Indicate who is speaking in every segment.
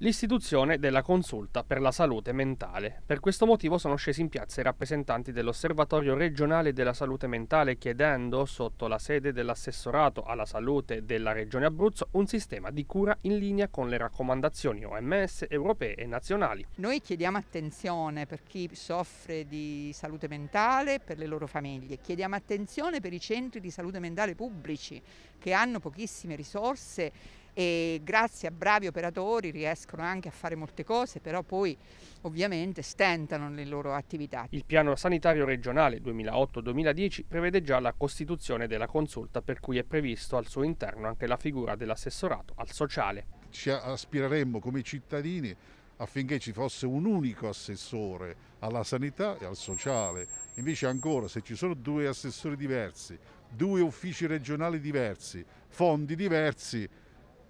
Speaker 1: l'istituzione della consulta per la salute mentale. Per questo motivo sono scesi in piazza i rappresentanti dell'Osservatorio regionale della salute mentale chiedendo, sotto la sede dell'assessorato alla salute della Regione Abruzzo, un sistema di cura in linea con le raccomandazioni OMS europee e nazionali.
Speaker 2: Noi chiediamo attenzione per chi soffre di salute mentale, per le loro famiglie, chiediamo attenzione per i centri di salute mentale pubblici che hanno pochissime risorse e grazie a bravi operatori riescono anche a fare molte cose, però poi ovviamente stentano le loro attività.
Speaker 1: Il piano sanitario regionale 2008-2010 prevede già la costituzione della consulta per cui è previsto al suo interno anche la figura dell'assessorato al sociale.
Speaker 3: Ci aspireremmo come cittadini affinché ci fosse un unico assessore alla sanità e al sociale. Invece ancora se ci sono due assessori diversi, due uffici regionali diversi, fondi diversi,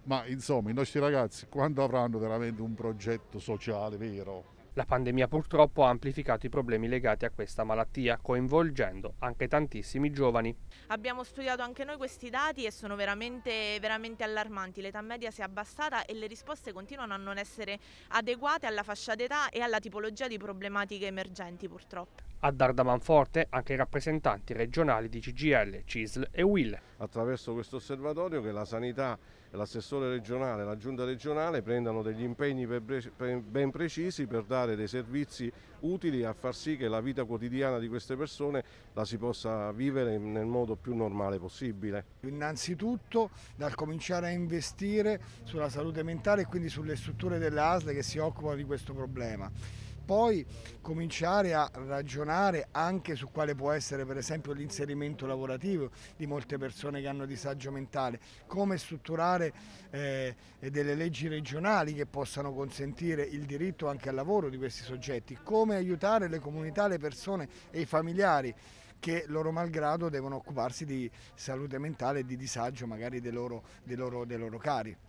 Speaker 3: ma insomma i nostri ragazzi quando avranno
Speaker 1: veramente un progetto sociale vero? La pandemia purtroppo ha amplificato i problemi legati a questa malattia, coinvolgendo anche tantissimi giovani.
Speaker 4: Abbiamo studiato anche noi questi dati e sono veramente, veramente allarmanti. L'età media si è abbassata e le risposte continuano a non essere adeguate alla fascia d'età e alla tipologia di problematiche emergenti purtroppo.
Speaker 1: A Dardamanforte anche i rappresentanti regionali di CGL, CISL e WIL.
Speaker 5: Attraverso questo osservatorio che la sanità, l'assessore regionale, e la giunta regionale prendano degli impegni ben precisi per dare dei servizi utili a far sì che la vita quotidiana di queste persone la si possa vivere nel modo più normale possibile.
Speaker 6: Innanzitutto dal cominciare a investire sulla salute mentale e quindi sulle strutture delle ASL che si occupano di questo problema poi cominciare a ragionare anche su quale può essere per esempio l'inserimento lavorativo di molte persone che hanno disagio mentale, come strutturare eh, delle leggi regionali che possano consentire il diritto anche al lavoro di questi soggetti, come aiutare le comunità, le persone e i familiari che loro malgrado devono occuparsi di salute mentale e di disagio magari dei loro, dei loro, dei loro cari.